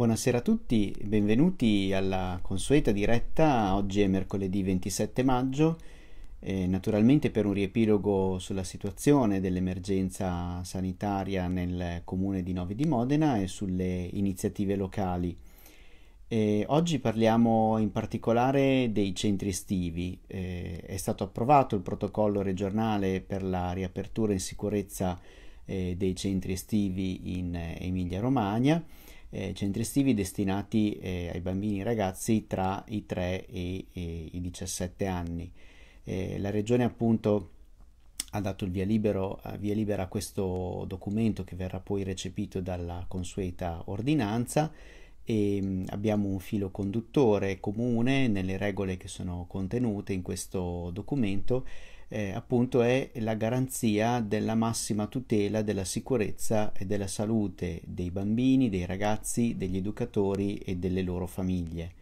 Buonasera a tutti, benvenuti alla consueta diretta. Oggi è mercoledì 27 maggio, eh, naturalmente per un riepilogo sulla situazione dell'emergenza sanitaria nel comune di Novi di Modena e sulle iniziative locali. Eh, oggi parliamo in particolare dei centri estivi. Eh, è stato approvato il protocollo regionale per la riapertura in sicurezza eh, dei centri estivi in eh, Emilia-Romagna eh, centri estivi destinati eh, ai bambini e ragazzi tra i 3 e, e i 17 anni. Eh, la regione appunto ha dato il via, libero, eh, via libera a questo documento che verrà poi recepito dalla consueta ordinanza e ehm, abbiamo un filo conduttore comune nelle regole che sono contenute in questo documento eh, appunto è la garanzia della massima tutela della sicurezza e della salute dei bambini, dei ragazzi, degli educatori e delle loro famiglie.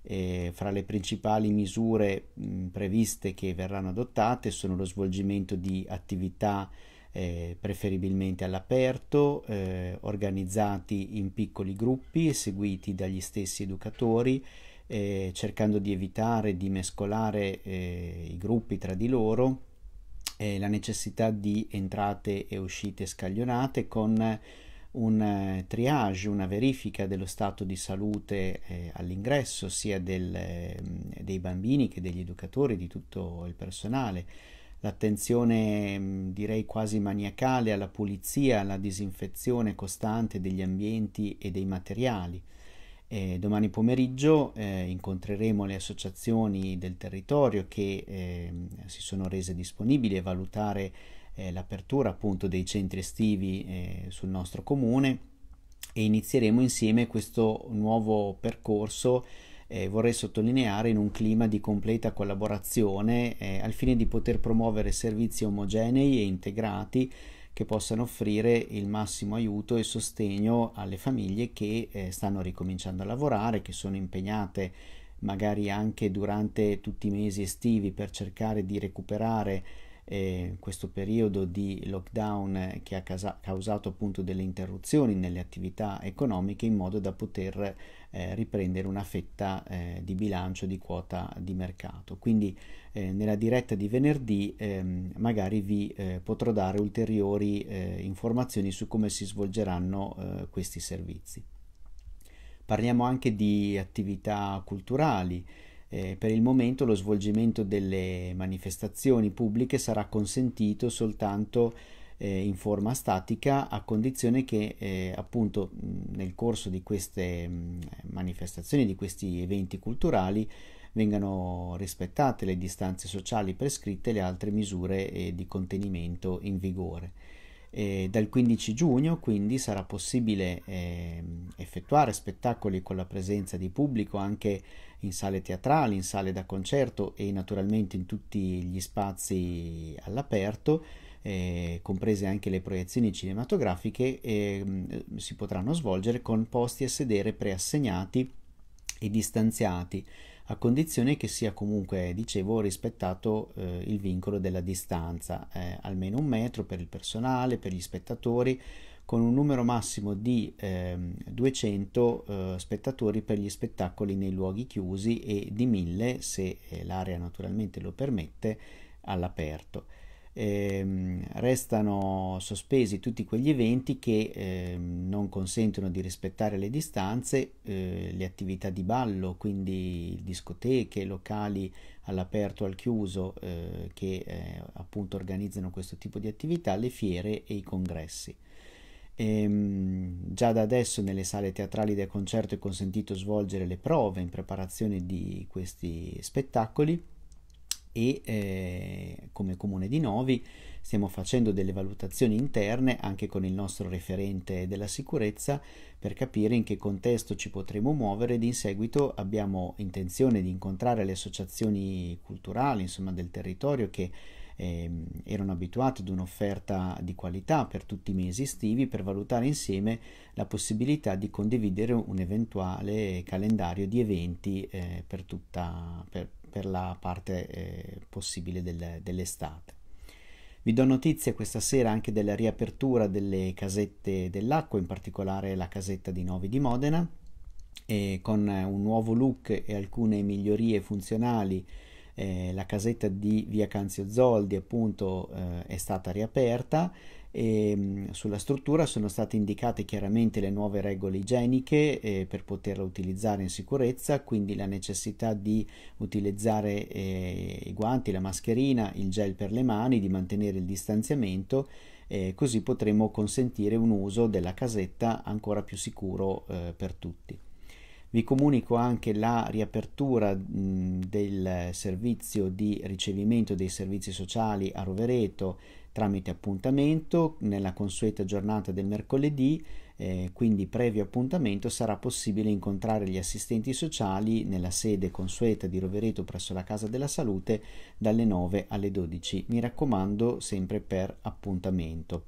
E fra le principali misure mh, previste che verranno adottate sono lo svolgimento di attività eh, preferibilmente all'aperto, eh, organizzati in piccoli gruppi e seguiti dagli stessi educatori, eh, cercando di evitare di mescolare eh, i gruppi tra di loro, eh, la necessità di entrate e uscite scaglionate con un eh, triage, una verifica dello stato di salute eh, all'ingresso sia del, ehm, dei bambini che degli educatori, di tutto il personale, l'attenzione ehm, direi quasi maniacale alla pulizia, alla disinfezione costante degli ambienti e dei materiali. Eh, domani pomeriggio eh, incontreremo le associazioni del territorio che eh, si sono rese disponibili a valutare eh, l'apertura appunto dei centri estivi eh, sul nostro comune e inizieremo insieme questo nuovo percorso eh, vorrei sottolineare in un clima di completa collaborazione al fine di poter promuovere servizi omogenei e integrati che possano offrire il massimo aiuto e sostegno alle famiglie che eh, stanno ricominciando a lavorare, che sono impegnate magari anche durante tutti i mesi estivi per cercare di recuperare eh, questo periodo di lockdown che ha casa- causato appunto delle interruzioni nelle attività economiche in modo da poter eh, riprendere una fetta eh, di bilancio di quota di mercato. Quindi eh, nella diretta di venerdì ehm, magari vi eh, potrò dare ulteriori eh, informazioni su come si svolgeranno questi servizi. Parliamo anche di attività culturali. Eh, per il momento lo svolgimento delle manifestazioni pubbliche sarà consentito soltanto eh, in forma statica a condizione che eh, appunto nel corso di queste manifestazioni, di questi eventi culturali vengano rispettate le distanze sociali prescritte e le altre misure eh, di contenimento in vigore. E dal 15 giugno quindi sarà possibile eh, effettuare spettacoli con la presenza di pubblico anche in sale teatrali, in sale da concerto e naturalmente in tutti gli spazi all'aperto, eh, comprese anche le proiezioni cinematografiche, eh, si potranno svolgere con posti a sedere preassegnati e distanziati a condizione che sia comunque, dicevo, rispettato eh, il vincolo della distanza, eh, almeno un metro per il personale, per gli spettatori, con un numero massimo di ehm, eh, 200 spettatori per gli spettacoli nei luoghi chiusi e di 1000 se eh, l'area naturalmente lo permette all'aperto ehm, restano sospesi tutti quegli eventi che ehm, non consentono di rispettare le distanze, eh, le attività di ballo, quindi discoteche, locali all'aperto, al chiuso, eh, che eh, appunto organizzano questo tipo di attività, le fiere e i congressi. Ehm, già da adesso nelle sale teatrali del concerto è consentito svolgere le prove in preparazione di questi spettacoli e eh, come comune di Novi stiamo facendo delle valutazioni interne anche con il nostro referente della sicurezza per capire in che contesto ci potremo muovere ed in seguito abbiamo intenzione di incontrare le associazioni culturali insomma del territorio che eh, erano abituate ad un'offerta di qualità per tutti i mesi estivi per valutare insieme la possibilità di condividere un eventuale calendario di eventi eh, per tutta per, per la parte eh, possibile del, dell'estate. Vi do notizie questa sera anche della riapertura delle casette dell'acqua, in particolare la casetta di Novi di Modena, con un nuovo look e alcune migliorie funzionali eh, la casetta di via Canzio Zoldi appunto eh, è stata riaperta e mm, sulla struttura sono state indicate chiaramente le nuove regole igieniche eh, per poterla utilizzare in sicurezza, quindi la necessità di utilizzare eh, i guanti, la mascherina, il gel per le mani, di mantenere il distanziamento eh, così potremo consentire un uso della casetta ancora più sicuro eh, per tutti. Vi comunico anche la riapertura mh, del servizio di ricevimento dei servizi sociali a Rovereto tramite appuntamento nella consueta giornata del mercoledì, eh, quindi previo appuntamento sarà possibile incontrare gli assistenti sociali nella sede consueta di Rovereto presso la Casa della Salute dalle 9 alle 12. Mi raccomando sempre per appuntamento.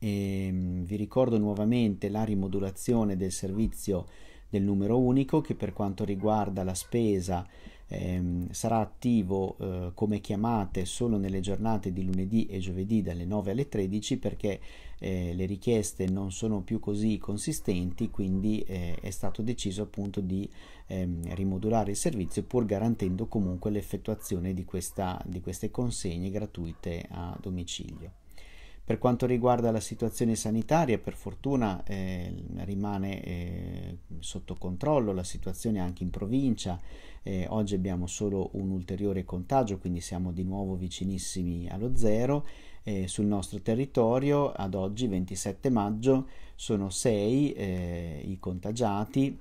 E, ehm, vi ricordo nuovamente la rimodulazione del servizio del numero unico che per quanto riguarda la spesa ehm, sarà attivo eh, come chiamate solo nelle giornate di lunedì e giovedì dalle 9 alle 13 perché eh, le richieste non sono più così consistenti quindi eh, è stato deciso appunto di ehm, rimodulare il servizio pur garantendo comunque l'effettuazione di, questa, di queste consegne gratuite a domicilio. Per quanto riguarda la situazione sanitaria, per fortuna eh, rimane eh, sotto controllo la situazione anche in provincia. Eh, oggi abbiamo solo un ulteriore contagio, quindi siamo di nuovo vicinissimi allo zero. Eh, sul nostro territorio ad oggi 27 maggio sono 6 eh, i contagiati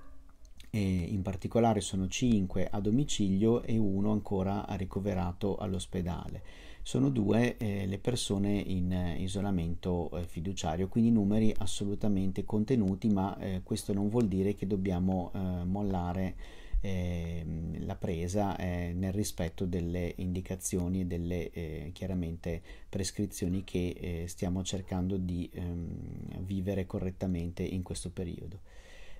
e in particolare sono 5 a domicilio e uno ancora ricoverato all'ospedale sono due eh, le persone in eh, isolamento eh, fiduciario, quindi numeri assolutamente contenuti, ma eh, questo non vuol dire che dobbiamo eh, mollare ehm, la presa eh, nel rispetto delle indicazioni e delle chiaramente prescrizioni che stiamo cercando di ehm, vivere correttamente in questo periodo.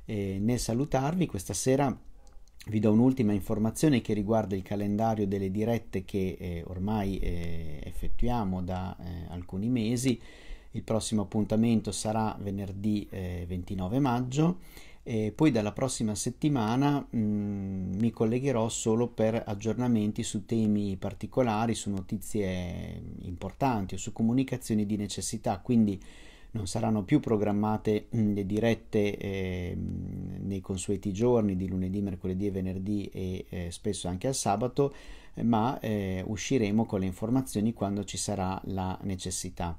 nel salutarvi questa sera vi do un'ultima informazione che riguarda il calendario delle dirette che eh, ormai eh, effettuiamo da eh, alcuni mesi. Il prossimo appuntamento sarà venerdì 29 eh, maggio e poi dalla prossima settimana mh, mm, mi collegherò solo per aggiornamenti su temi particolari, su notizie eh, importanti o su comunicazioni di necessità, quindi non saranno più programmate mm, le dirette eh, nei consueti giorni di lunedì, mercoledì e venerdì e eh, spesso anche al sabato, eh, ma eh, usciremo con le informazioni quando ci sarà la necessità.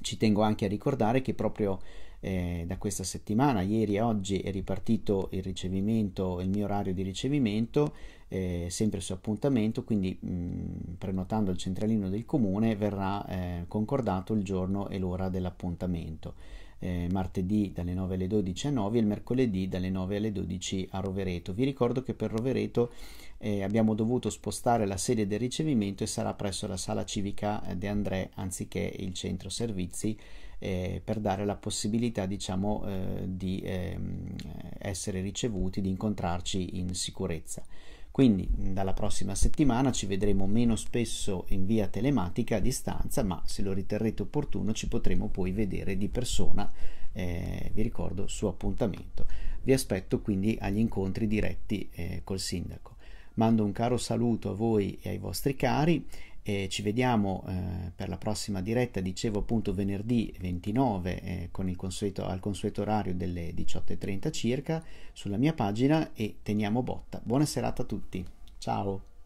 Ci tengo anche a ricordare che proprio eh, da questa settimana, ieri e oggi è ripartito il ricevimento, il mio orario di ricevimento, eh, sempre su appuntamento, quindi mh, mm, prenotando il centralino del comune verrà eh, concordato il giorno e l'ora dell'appuntamento. Eh, martedì dalle 9 alle 12 a 9 e il mercoledì dalle 9 alle 12 a Rovereto. Vi ricordo che per Rovereto eh, abbiamo dovuto spostare la sede del ricevimento e sarà presso la sala civica eh, De André anziché il centro servizi eh, per dare la possibilità diciamo eh, di ehm, essere ricevuti, di incontrarci in sicurezza. Quindi dalla prossima settimana ci vedremo meno spesso in via telematica a distanza, ma se lo riterrete opportuno ci potremo poi vedere di persona, eh, vi ricordo, su appuntamento. Vi aspetto quindi agli incontri diretti eh, col sindaco. Mando un caro saluto a voi e ai vostri cari e ci vediamo eh, per la prossima diretta, dicevo appunto venerdì 29 eh, con il consueto, al consueto orario delle 18.30 circa sulla mia pagina e teniamo botta. Buona serata a tutti, ciao!